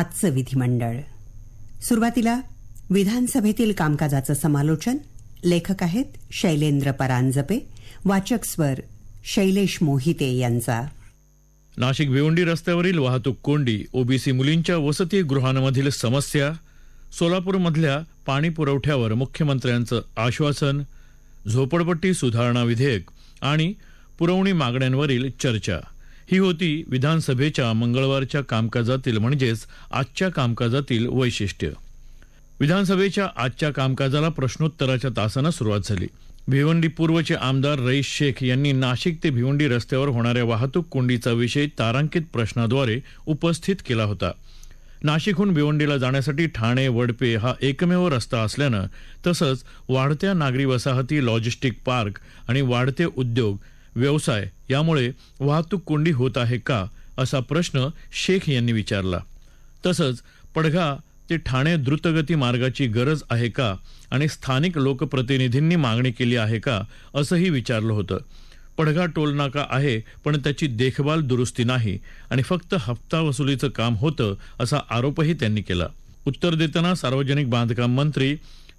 आजचं विधिमंडळ सुरुवातीला विधानसभेतील कामकाजाचं समालोचन लेखक आहेत शैलेंद्र परांजपे वाचक स्वर शैलेश मोहिते यांचा नाशिक भिवंडी रस्त्यावरील वाहतूक कोंडी ओबीसी मुलींच्या वसतीगृहांमधील समस्या सोलापूरमधल्या पाणी पुरवठ्यावर मुख्यमंत्र्यांचं आश्वासन झोपडपट्टी सुधारणा विधेयक आणि पुरवणी मागण्यांवरील चर्चा ही होती विधानसभेच्या मंगळवारच्या कामकाजातील म्हणजेच आजच्या कामकाजातील वैशिष्ट्य विधानसभेच्या आजच्या कामकाजाला प्रश्नोत्तराच्या तासानं सुरुवात झाली भिवंडी पूर्वचे आमदार रईस शेख यांनी नाशिक ते भिवंडी रस्त्यावर होणाऱ्या वाहतूक कोंडीचा विषय तारांकित प्रश्नाद्वारे उपस्थित केला होता नाशिकहून भिवंडीला जाण्यासाठी ठाणे वडपे हा एकमेव रस्ता असल्यानं तसंच वाढत्या नागरी वसाहती लॉजिस्टिक पार्क आणि वाढते उद्योग व्यवसाय यामुळे वाहतूक कोंडी होत आहे का असा प्रश्न शेख यांनी विचारला तसंच पडघा ते ठाणे द्रुतगती मार्गाची गरज आहे का आणि स्थानिक लोकप्रतिनिधींनी मागणी केली आहे का असंही विचारलं होतं पडघा टोलनाका आहे पण त्याची देखभाल दुरुस्ती नाही आणि फक्त हप्ता वसुलीचं काम होतं असा आरोपही त्यांनी केला उत्तर देताना सार्वजनिक बांधकाम मंत्री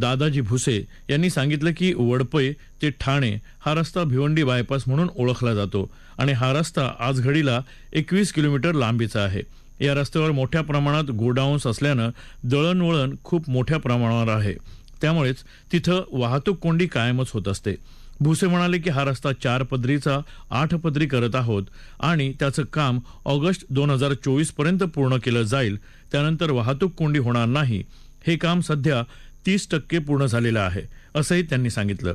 दादाजी भुसे यांनी सांगितलं की वडपई ते ठाणे हा रस्ता भिवंडी बायपास म्हणून ओळखला जातो आणि हा रस्ता आज घडीला एकवीस किलोमीटर लांबीचा आहे या रस्त्यावर मोठ्या प्रमाणात गोडाऊन्स असल्यानं दळणवळण खूप मोठ्या प्रमाणावर आहे त्यामुळेच तिथं वाहतूक कोंडी कायमच होत असते भुसे म्हणाले की हा रस्ता चार पदरीचा आठ पदरी करत आहोत आणि त्याचं काम ऑगस्ट दोन हजार चोवीस पर्यंत पूर्ण केलं जाईल त्यानंतर वाहतूक कोंडी होणार नाही हे काम सध्या तीस टक्के पूर्ण झालेला आहे असंही त्यांनी सांगितलं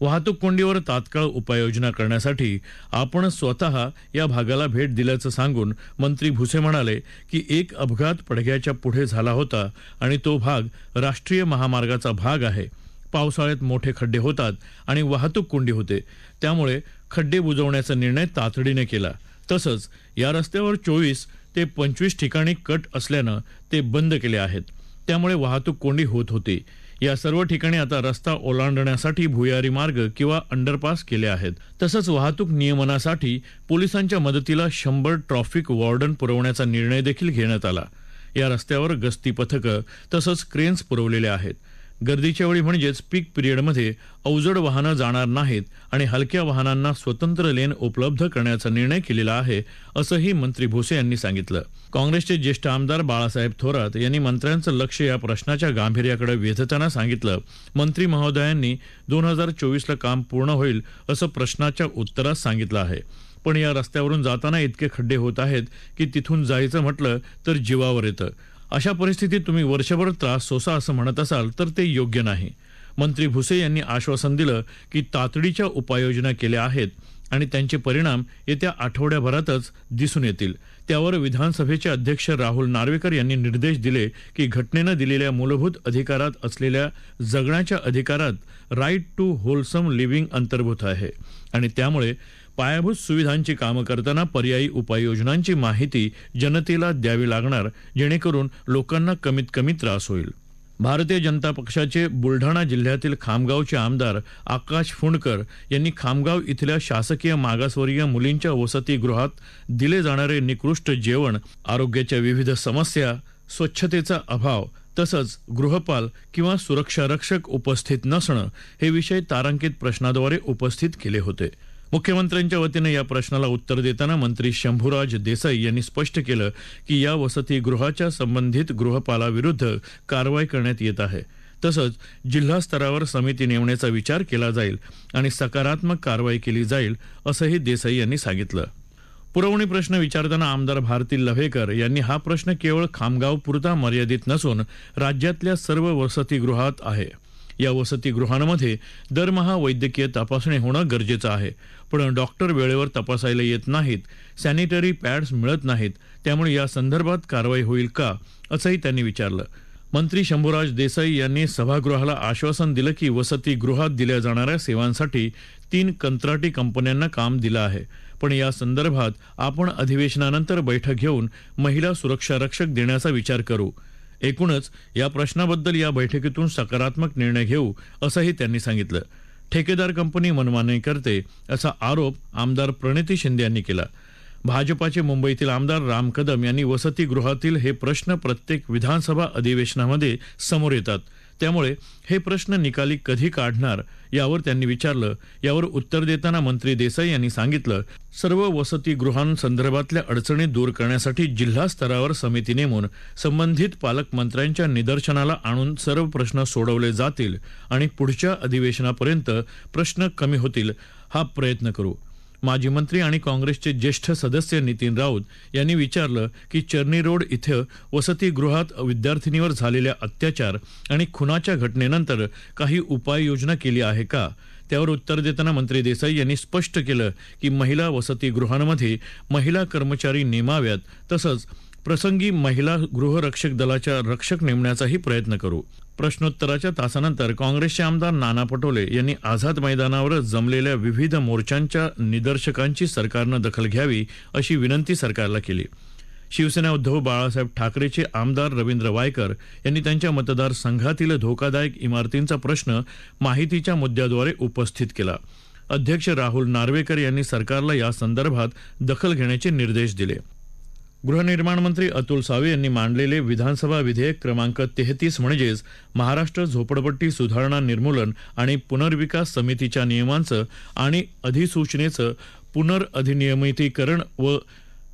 वाहतूक कोंडीवर तात्काळ उपाययोजना करण्यासाठी आपण स्वतः या भागाला भेट दिल्याचं सांगून मंत्री भुसे म्हणाले की एक अपघात पडघ्याच्या पुढे झाला होता आणि तो भाग राष्ट्रीय महामार्गाचा भाग आहे पावसाळ्यात मोठे खड्डे होतात आणि वाहतूक कोंडी होते त्यामुळे खड्डे बुजवण्याचा निर्णय तातडीने केला तसंच या रस्त्यावर चोवीस ते पंचवीस ठिकाणी कट असल्यानं ते बंद केले आहेत त्यामुळे वाहतूक कोंडी होत होती या सर्व ठिकाणी आता रस्ता ओलांडण्यासाठी भुयारी मार्ग किंवा अंडरपास केले आहेत तसंच वाहतूक नियमनासाठी पोलिसांच्या मदतीला शंभर ट्रॉफिक वॉर्डन पुरवण्याचा निर्णय देखील घेण्यात आला या रस्त्यावर गस्ती पथकं तसंच क्रेन्स पुरवलेल्या आहेत गर्दीच्या वेळी म्हणजेच पीक पिरियडमध्ये अवजड वाहनं जाणार नाहीत आणि हलक्या वाहनांना स्वतंत्र लेन उपलब्ध करण्याचा निर्णय केलेला आहे असंही मंत्री भुसे यांनी सांगितलं काँग्रेसचे ज्येष्ठ आमदार बाळासाहेब थोरात यांनी मंत्र्यांचं लक्ष या प्रश्नाच्या गांभीर्याकडे वेधताना सांगितलं मंत्री महोदयांनी दोन हजार चोवीसला काम पूर्ण होईल असं प्रश्नाच्या उत्तरात सांगितलं आहे पण या रस्त्यावरून जाताना इतके खड्डे होत आहेत की तिथून जायचं म्हटलं तर जीवावर येतं अशा परिस्थितीत तुम्ही वर्षभर त्रास सोसा असं म्हणत असाल तर ते योग्य नाही मंत्री भुसे यांनी आश्वासन दिलं की तातडीच्या उपाययोजना केल्या आहेत आणि त्यांचे परिणाम येत्या आठवड्याभरातच दिसून येतील त्यावर विधानसभेचे अध्यक्ष राहुल नार्वेकर यांनी निर्देश दिले की घटनेनं दिलेल्या मूलभूत अधिकारात असलेल्या जगण्याच्या अधिकारात राईट टू होलसम लिव्हिंग अंतर्भूत आहे आणि त्यामुळे पायाभूत सुविधांची कामं करताना पर्यायी उपाययोजनांची माहिती जनतेला द्यावी लागणार जेणेकरून लोकांना कमीत कमी त्रास होईल भारतीय जनता पक्षाचे बुलढाणा जिल्ह्यातील खामगावचे आमदार आकाश फुंडकर यांनी खामगाव इथल्या शासकीय मागासवर्गीय मुलींच्या वसतीगृहात दिले जाणारे निकृष्ट जेवण आरोग्याच्या विविध समस्या स्वच्छतेचा अभाव तसंच गृहपाल किंवा सुरक्षारक्षक उपस्थित नसणं हे विषय तारांकित प्रश्नाद्वारे उपस्थित केले होते मुख्यमंत्र्यांच्या वतीनं या प्रश्नाला उत्तर देताना मंत्री शंभूराज देसाई यांनी स्पष्ट केलं की या वसतिगृहाच्या संबंधित गृहपालाविरुद्ध कारवाई करण्यात येत आहे तसंच जिल्हा स्तरावर समिती नेमण्याचा विचार केला जाईल आणि सकारात्मक कारवाई केली जाईल असंही देसाई यांनी सांगितलं पुरवणी प्रश्न विचारताना आमदार भारती लव्हेकर यांनी हा प्रश्न केवळ खामगाव पुरता मर्यादित नसून राज्यातल्या सर्व वसतिगृहात आहे या वसतिगृहांमध्ये दरमहा वैद्यकीय तपासणी होणं गरजेचं आहे पण डॉक्टर वेळेवर तपासायला येत नाहीत सॅनिटरी पॅड्स मिळत नाहीत त्यामुळे या संदर्भात कारवाई होईल का असंही त्यांनी विचारलं मंत्री शंभूराज देसाई यांनी सभागृहाला आश्वासन दिलं की वसतिगृहात दिल्या जाणाऱ्या सेवांसाठी तीन कंत्राटी कंपन्यांना काम दिलं आहे पण या संदर्भात आपण अधिवेशनानंतर बैठक घेऊन महिला सुरक्षा रक्षक देण्याचा विचार करू एकूणच या प्रश्नाबद्दल या बैठकीतून सकारात्मक निर्णय घेऊ असंही त्यांनी सांगितलं ठेकेदार कंपनी मनमानी करते असा आरोप आमदार प्रणिती शिंदे यांनी केला भाजपाचे मुंबईतील आमदार राम कदम यांनी वसतीगृहातील हे प्रश्न प्रत्येक विधानसभा अधिवेशनामध्ये समोर येतात त्यामुळे हे प्रश्न निकाली कधी काढणार यावर त्यांनी विचारलं यावर उत्तर देताना मंत्री देसाई यांनी सांगितलं सर्व वसतिगृहांसंदर्भातल्या अडचणी दूर करण्यासाठी जिल्हा स्तरावर समिती नेमून संबंधित पालकमंत्र्यांच्या निदर्शनाला आणून सर्व प्रश्न सोडवले जातील आणि पुढच्या अधिवेशनापर्यंत प्रश्न कमी होतील हा प्रयत्न करू माजी मंत्री आणि काँग्रेसचे ज्येष्ठ सदस्य नितीन राऊत यांनी विचारलं की चर्नी रोड इथं वसतिगृहात विद्यार्थिनीवर झालेल्या अत्याचार आणि खुनाच्या घटनेनंतर काही उपाययोजना केली आहे का त्यावर उत्तर देताना मंत्री देसाई यांनी स्पष्ट केलं की महिला वसतिगृहांमध्ये महिला कर्मचारी नेमाव्यात तसंच प्रसंगी महिला गृहरक्षक दलाच्या रक्षक नेमण्याचाही प्रयत्न करू प्रश्नोत्तराच्या तासानंतर काँग्रेसचे आमदार नाना पटोले यांनी आझाद मैदानावर जमलेल्या विविध मोर्चांच्या निदर्शकांची सरकारनं दखल घ्यावी अशी विनंती सरकारला केली शिवसेना उद्धव बाळासाहेब ठाकरेचे आमदार रवींद्र वायकर यांनी त्यांच्या मतदारसंघातील धोकादायक इमारतींचा प्रश्न माहितीच्या मुद्द्याद्वारे उपस्थित केला अध्यक्ष राहुल नार्वेकर यांनी सरकारला या संदर्भात दखल घेण्याचे निर्देश दिले गृहनिर्माण मंत्री अतुल सावे यांनी मांडलेले विधानसभा विधेयक क्रमांक तेहतीस म्हणजेच महाराष्ट्र झोपडपट्टी सुधारणा निर्मूलन आणि पुनर्विकास समितीच्या नियमांचं आणि अधिसूचनेचं पुनर्अधिनियमितीकरण व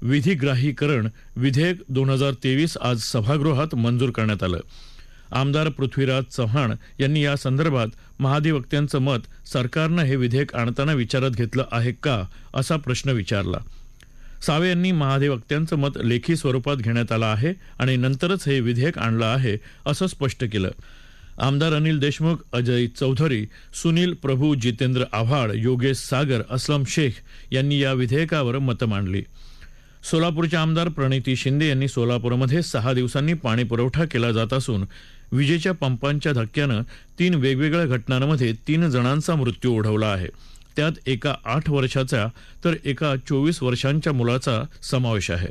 विधिग्राहीकरण विधेयक दोन हजार तेवीस आज सभागृहात मंजूर करण्यात आलं आमदार पृथ्वीराज चव्हाण यांनी या संदर्भात महाधिवक्त्यांचं मत सरकारनं हे विधेयक आणताना विचारात घेतलं आहे का असा प्रश्न विचारला सावे यांनी महाधिवक्त्यांचं मत लेखी स्वरूपात घेण्यात आलं आहे आणि नंतरच हे विधेयक आणलं आहे असं स्पष्ट केलं आमदार अनिल देशमुख अजय चौधरी सुनील प्रभू जितेंद्र आव्हाड योगेश सागर असलम शेख यांनी या विधेयकावर मतं मांडली सोलापूरच्या आमदार प्रणिती शिंदे यांनी सोलापूरमध्ये सहा दिवसांनी पाणीपुरवठा केला जात असून विजेच्या पंपांच्या धक्क्यानं तीन वेगवेगळ्या घटनांमध्ये तीन जणांचा मृत्यू ओढवला आहे त्यात एका आठ वर्षाचा तर एका चोवीस वर्षांच्या मुलाचा समावेश आहे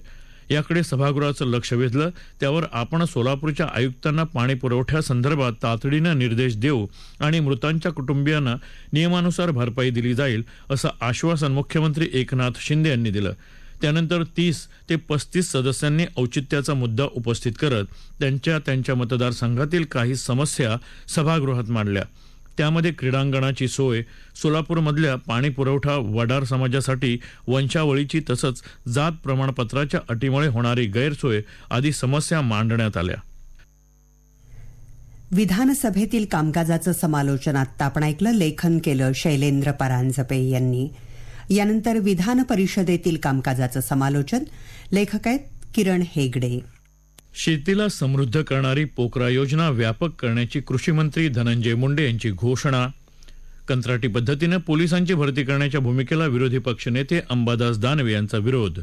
याकडे सभागृहाचं लक्ष वेधलं त्यावर आपण सोलापूरच्या आयुक्तांना पाणी पुरवठ्यासंदर्भात तातडीनं निर्देश देऊ आणि मृतांच्या कुटुंबियांना नियमानुसार भरपाई दिली जाईल असं आश्वासन मुख्यमंत्री एकनाथ शिंदे यांनी दिलं त्यानंतर तीस ते पस्तीस सदस्यांनी औचित्याचा मुद्दा उपस्थित करत त्यांच्या त्यांच्या मतदारसंघातील काही समस्या सभागृहात मांडल्या त्यामध्ये क्रीडांगणाची सोय सोलापूरमधल्या पाणीपुरवठा वडार समाजासाठी वंशावळीची तसंच जात प्रमाणपत्राच्या अटीमुळे होणारी गैरसोय आदी समस्या मांडण्यात आल्या विधानसभेतील कामकाजाचं समालोचन आत्ता आपण ऐकलं लेखन केलं शैलेंद्र परांजपे यांनी यानंतर विधान परिषदेतील कामकाजाचं समालोचन लेखक आहेत किरण हेगडे शेतीला समृद्ध करणारी पोकरा योजना व्यापक करण्याची कृषीमंत्री धनंजय मुंडे यांची घोषणा कंत्राटी पद्धतीनं पोलिसांची भरती करण्याच्या भूमिकेला विरोधी पक्षनेते अंबादास दानवे यांचा विरोध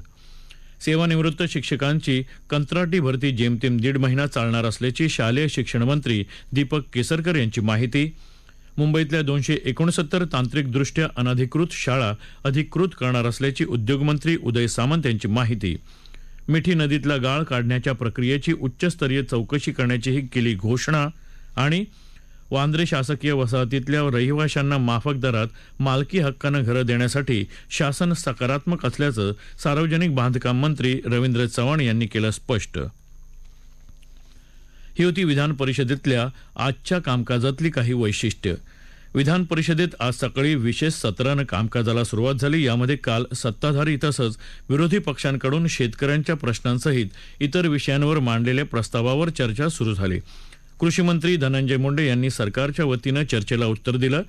सेवानिवृत्त शिक्षकांची कंत्राटी भरती जेमतेम दीड महिना चालणार असल्याची शालेय शिक्षण मंत्री दीपक केसरकर यांची माहिती मुंबईतल्या दोनशे एकोणसत्तर तांत्रिकदृष्ट्या अनधिकृत शाळा अधिकृत करणार असल्याची उद्योगमंत्री उदय सामंत यांची माहिती मिठी नदीतला गाळ काढण्याच्या प्रक्रियेची उच्चस्तरीय चौकशी करण्याचीही केली घोषणा आणि वांद्रे शासकीय वसाहतीतल्या रहिवाशांना माफक दरात मालकी हक्कानं घरं देण्यासाठी शासन सकारात्मक असल्याचं सार्वजनिक बांधकाम मंत्री रवींद्र चव्हाण यांनी केलं स्पष्ट ही होती विधान परिषदेतल्या आजच्या कामकाजातली काही वैशिष्ट्य विधान परिषदेत आज सकाळी विशेष सत्रानं कामकाजाला सुरुवात झाली यामध्ये काल सत्ताधारी तसंच विरोधी पक्षांकडून शेतकऱ्यांच्या प्रश्नांसहित इतर विषयांवर मांडलेल्या प्रस्तावावर चर्चा सुरू झाली कृषी मंत्री धनंजय मुंडे यांनी सरकारच्या वतीनं चर्चेला उत्तर दिलं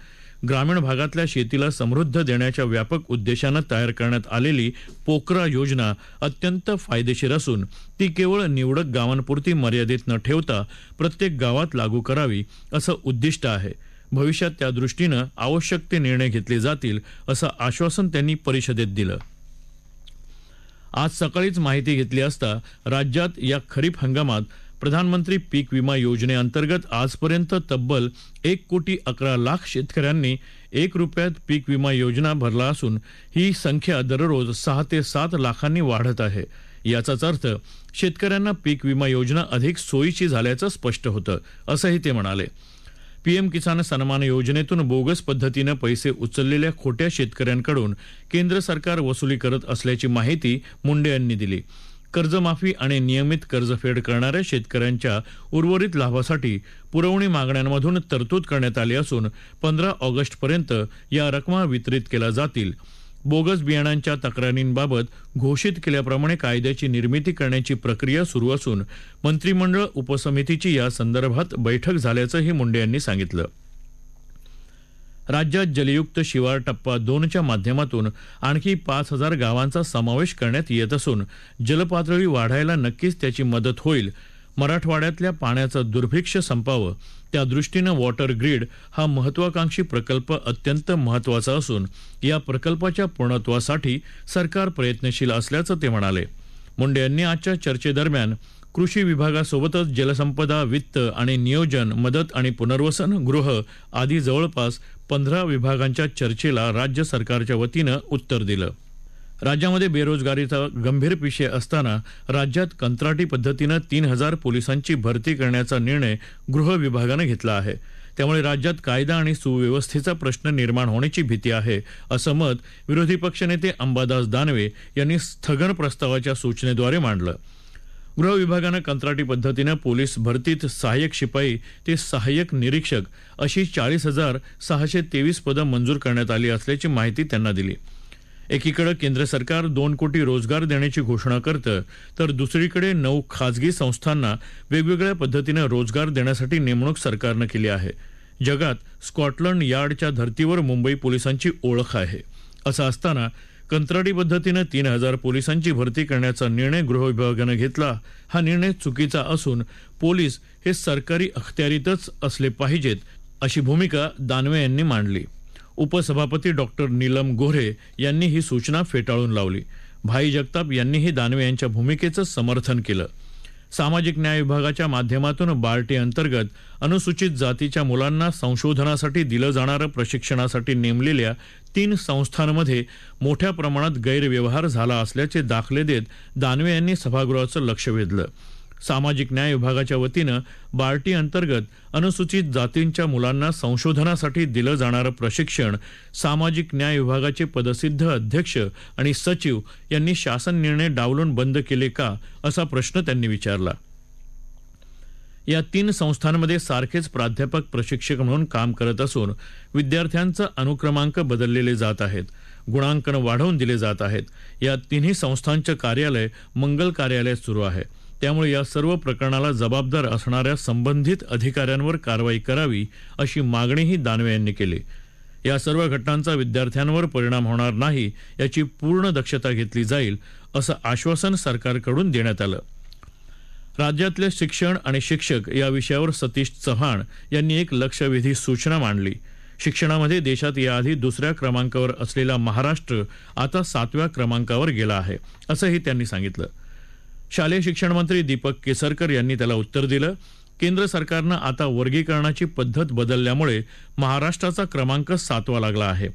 ग्रामीण भागातल्या शेतीला समृद्ध देण्याच्या व्यापक उद्देशानं तयार करण्यात आलेली पोकरा योजना अत्यंत फायदेशीर असून ती केवळ निवडक गावांपुरती मर्यादित न ठेवता प्रत्येक गावात लागू करावी असं उद्दिष्ट आहे भविष्यात त्यादृष्टीनं आवश्यक ते निर्णय घेतले जातील असं आश्वासन त्यांनी परिषदेत दिलं आज सकाळीच माहिती घेतली असता राज्यात या खरीप हंगामात प्रधानमंत्री पीक विमा योजनेअंतर्गत आजपर्यंत तब्बल एक कोटी अकरा लाख शेतकऱ्यांनी एक रुपयात पीक विमा योजना भरला असून ही संख्या दररोज सहा ते सात लाखांनी वाढत आहे याचाच अर्थ शेतकऱ्यांना पीक विमा योजना अधिक सोयीची झाल्याचं स्पष्ट होतं असंही ते म्हणाले पीएम किसान सन्मान योजनेतून बोगस पद्धतीनं पैसे उचललेल्या खोट्या शेतकऱ्यांकडून केंद्र सरकार वसुली करत असल्याची माहिती मुंडे यांनी दिली कर्जमाफी आणि नियमित कर्जफेड करणाऱ्या शेतकऱ्यांच्या उर्वरित लाभासाठी पुरवणी मागण्यांमधून तरतूद करण्यात आली असून पंधरा ऑगस्टपर्यंत या रकमा वितरित केल्या जातील बोगस बियाणांच्या तक्रारींबाबत घोषित केल्याप्रमाणे कायद्याची निर्मिती करण्याची प्रक्रिया सुरू असून मंत्रिमंडळ उपसमितीची या संदर्भात बैठक झाल्याचंही मुंडे यांनी सांगितलं राज्यात जलयुक्त शिवार टप्पा दोनच्या माध्यमातून आणखी पाच हजार गावांचा समावेश करण्यात येत असून जलपातळी वाढायला नक्कीच त्याची मदत होईल मराठवाड्यातल्या पाण्याचं दुर्भिक्ष संपावं त्यादृष्टीनं वॉटर ग्रीड हा महत्वाकांक्षी प्रकल्प अत्यंत महत्वाचा असून या प्रकल्पाच्या पूर्णत्वासाठी सरकार प्रयत्नशील असल्याचं ते म्हणाले मुंडे यांनी आजच्या चर्चेदरम्यान कृषी विभागासोबतच जलसंपदा वित्त आणि नियोजन मदत आणि पुनर्वसन गृह आदी जवळपास पंधरा विभागांच्या चर्चेला राज्य सरकारच्या वतीनं उत्तर दिलं राज्यामध्ये बेरोजगारीचा गंभीर विषय असताना राज्यात कंत्राटी पद्धतीनं तीन हजार पोलिसांची भरती करण्याचा निर्णय गृह विभागानं घेतला आहे त्यामुळे राज्यात कायदा आणि सुव्यवस्थेचा प्रश्न निर्माण होण्याची भीती आहे असं मत विरोधी पक्षनेते अंबादास दानवे यांनी स्थगन प्रस्तावाच्या सूचनेद्वारे मांडलं गृह विभागानं कंत्राटी पद्धतीनं पोलीस भरतीत सहाय्यक शिपाई ते सहाय्यक निरीक्षक अशी चाळीस हजार सहाशे तेवीस पदं मंजूर करण्यात आली असल्याची माहिती त्यांना दिली एकीकडे केंद्र सरकार दोन कोटी रोजगार देण्याची घोषणा करतं तर दुसरीकडे नऊ खाजगी संस्थांना वेगवेगळ्या पद्धतीनं रोजगार देण्यासाठी नेमणूक सरकारनं केली आहे जगात स्कॉटलंड यार्डच्या धर्तीवर मुंबई पोलिसांची ओळख आहे असं असताना कंत्राटी पद्धतीनं तीन हजार पोलिसांची भरती करण्याचा निर्णय गृह विभागानं घेतला हा निर्णय चुकीचा असून पोलीस हे सरकारी अखत्यारीतच असले पाहिजेत अशी भूमिका दानवे यांनी मांडली उपसभापती डॉक्टर नीलम गोरे यांनी ही सूचना फेटाळून लावली भाई जगताप यांनीही दानवे यांच्या भूमिकेचं समर्थन केलं सामाजिक न्याय विभागाच्या माध्यमातून बार्टी अंतर्गत अनुसूचित जातीच्या मुलांना संशोधनासाठी दिलं जाणारं प्रशिक्षणासाठी नेमलेल्या तीन संस्थांमध्ये मोठ्या प्रमाणात गैरव्यवहार झाला असल्याचे दाखले देत दानवे यांनी सभागृहाचं लक्ष वेधलं सामाजिक न्याय विभागाच्या वतीनं बार्टी अंतर्गत अनुसूचित जातींच्या मुलांना संशोधनासाठी दिलं जाणारं प्रशिक्षण सामाजिक न्याय विभागाचे पदसिद्ध अध्यक्ष आणि सचिव यांनी शासन निर्णय डावलून बंद केले का असा प्रश्न त्यांनी विचारला या तीन संस्थांमध्ये सारखेच प्राध्यापक प्रशिक्षक म्हणून काम करत असून विद्यार्थ्यांचं अनुक्रमांक बदललेले जात आहेत गुणांकन वाढवून दिले जात आहेत या तिन्ही संस्थांचं कार्यालय मंगल कार्यालय सुरू आहे त्यामुळे या सर्व प्रकरणाला जबाबदार असणाऱ्या संबंधित अधिकाऱ्यांवर कारवाई करावी अशी मागणीही दानवे यांनी केली या सर्व घटनांचा विद्यार्थ्यांवर परिणाम होणार नाही याची पूर्ण दक्षता घेतली जाईल असं आश्वासन सरकारकडून देण्यात आलं राज्यातले शिक्षण आणि शिक्षक या विषयावर सतीश चव्हाण यांनी एक लक्षवेधी सूचना मांडली शिक्षणामध्ये देशात याआधी दुसऱ्या क्रमांकावर असलेला महाराष्ट्र आता सातव्या क्रमांकावर गेला आहे असंही त्यांनी सांगितलं शालेय शिक्षण मंत्री दीपक केसरकर यांनी त्याला उत्तर दिलं केंद्र सरकारनं आता वर्गीकरणाची पद्धत बदलल्यामुळे महाराष्ट्राचा क्रमांक सातवा लागला आहे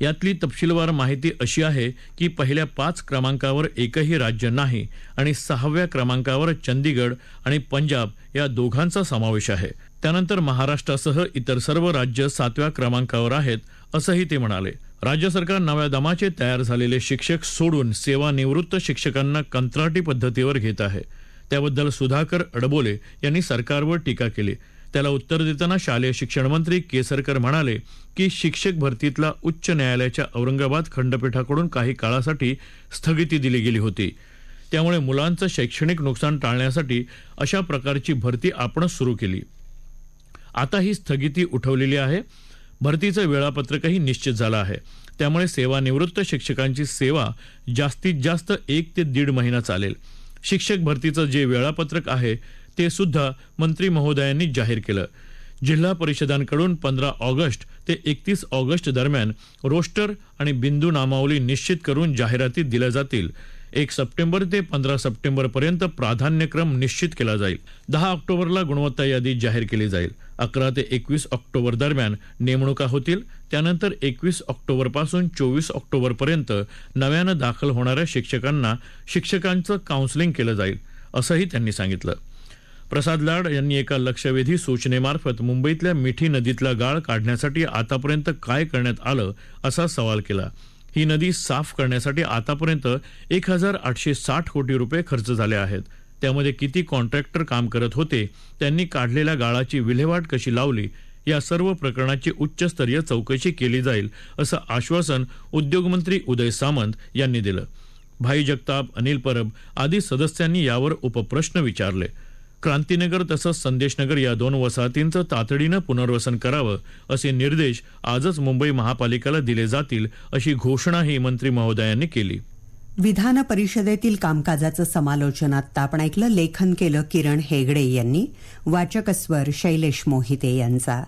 यातली तपशीलवार माहिती अशी आहे की पहिल्या पाच क्रमांकावर एकही राज्य नाही आणि सहाव्या क्रमांकावर चंदीगड आणि पंजाब या दोघांचा समावेश आहे त्यानंतर महाराष्ट्रासह इतर सर्व राज्य सातव्या क्रमांकावर आहेत असंही ते म्हणाले राज्य सरकार नव्या दमाचे तयार झालेले शिक्षक सोडून सेवानिवृत्त शिक्षकांना कंत्राटी पद्धतीवर घेत आहे त्याबद्दल सुधाकर अडबोले यांनी सरकारवर टीका केली त्याला उत्तर देताना शालेय शिक्षण मंत्री केसरकर म्हणाले की शिक्षक भरतीतला उच्च न्यायालयाच्या औरंगाबाद खंडपीठाकडून काही काळासाठी स्थगिती दिली गेली होती त्यामुळे मुलांचं शैक्षणिक नुकसान टाळण्यासाठी अशा प्रकारची भरती आपण सुरू केली आता ही स्थगिती उठवलेली आहे भरतीचं वेळापत्रकही निश्चित झालं आहे त्यामुळे सेवानिवृत्त शिक्षकांची सेवा जास्तीत जास्त एक ते दीड महिना चालेल शिक्षक भरतीचं जे वेळापत्रक आहे ते सुद्धा मंत्री महोदयांनी जाहीर केलं जिल्हा परिषदांकडून पंधरा ऑगस्ट ते एकतीस ऑगस्ट दरम्यान रोस्टर आणि बिंदू नामावली निश्चित करून जाहिराती दिल्या जातील एक सप्टेंबर ते पंधरा सप्टेंबरपर्यंत प्राधान्यक्रम निश्चित केला जाईल दहा ऑक्टोबरला गुणवत्ता यादी जाहीर केली जाईल अकरा ते एकवीस ऑक्टोबर दरम्यान नेमणुका होतील त्यानंतर एकवीस ऑक्टोबरपासून चोवीस ऑक्टोबरपर्यंत नव्यानं दाखल होणाऱ्या शिक्षकांना शिक्षकांचं काउन्सलिंग केलं जाईल असंही त्यांनी सांगितलं प्रसाद लाड यांनी एका लक्षवेधी सूचनेमार्फत मुंबईतल्या मिठी नदीतला गाळ काढण्यासाठी आतापर्यंत काय करण्यात आलं असा सवाल केला ही नदी साफ करण्यासाठी आतापर्यंत एक हजार आठशे साठ कोटी रुपये खर्च झाले आहेत त्यामध्ये किती कॉन्ट्रॅक्टर काम करत होते त्यांनी काढलेल्या गाळाची विल्हेवाट कशी लावली या सर्व प्रकरणाची उच्चस्तरीय चौकशी केली जाईल असं आश्वासन उद्योगमंत्री उदय सामंत यांनी दिलं भाई जगताप अनिल परब आदी सदस्यांनी यावर उपप्रश्न विचारले क्रांतीनगर तसंच संदेशनगर या दोन वसाहतींचं तातडीनं पुनर्वसन करावं असे निर्देश आजच मुंबई महापालिकेला दिले जातील अशी घोषणाही मंत्री महोदयांनी केली विधान परिषदेतील कामकाजाचं समालोचन आत्ता आपण ऐकलं लेखन केलं किरण हेगडे यांनी वाचकस्वर शैलेश मोहिते यांचा